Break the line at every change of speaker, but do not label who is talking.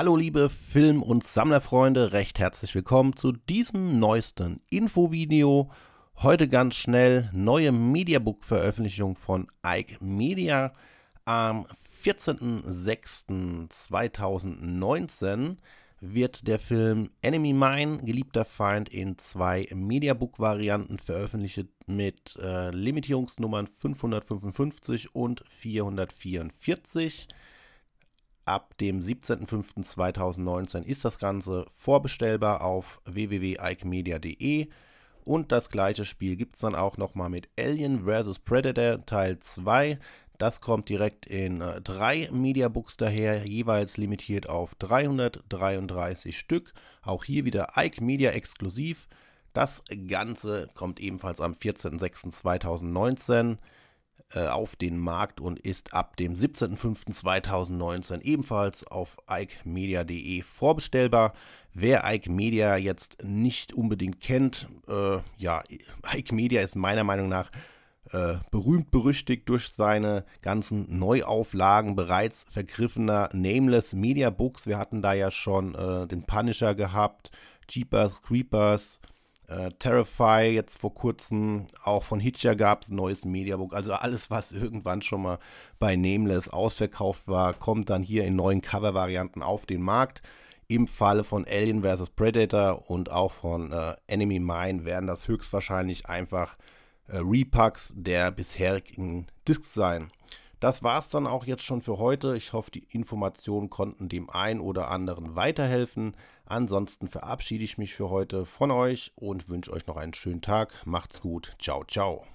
Hallo liebe Film- und Sammlerfreunde, recht herzlich willkommen zu diesem neuesten Infovideo. Heute ganz schnell neue Mediabook-Veröffentlichung von Ike Media am 14.06.2019 wird der Film Enemy Mine, geliebter Feind, in zwei Mediabook-Varianten veröffentlicht mit äh, Limitierungsnummern 555 und 444 ab dem 17.05.2019 ist das Ganze vorbestellbar auf www.ikemedia.de. Und das gleiche Spiel gibt es dann auch nochmal mit Alien vs. Predator Teil 2. Das kommt direkt in äh, drei Mediabooks daher, jeweils limitiert auf 333 Stück. Auch hier wieder Ike Media exklusiv. Das Ganze kommt ebenfalls am 14.06.2019 äh, auf den Markt und ist ab dem 17.05.2019 ebenfalls auf ikemedia.de vorbestellbar. Wer ikemedia jetzt nicht unbedingt kennt, äh, ja, ikemedia ist meiner Meinung nach äh, berühmt berüchtigt durch seine ganzen Neuauflagen bereits vergriffener Nameless Media Books. Wir hatten da ja schon äh, den Punisher gehabt, Jeepers Creepers, äh, Terrify jetzt vor kurzem, auch von Hitcher gab es ein neues Mediabook. Also alles, was irgendwann schon mal bei Nameless ausverkauft war, kommt dann hier in neuen Cover-Varianten auf den Markt. Im Falle von Alien vs. Predator und auch von äh, Enemy Mine werden das höchstwahrscheinlich einfach äh, Repacks der bisherigen Discs sein. Das war es dann auch jetzt schon für heute. Ich hoffe, die Informationen konnten dem einen oder anderen weiterhelfen. Ansonsten verabschiede ich mich für heute von euch und wünsche euch noch einen schönen Tag. Macht's gut. Ciao, ciao.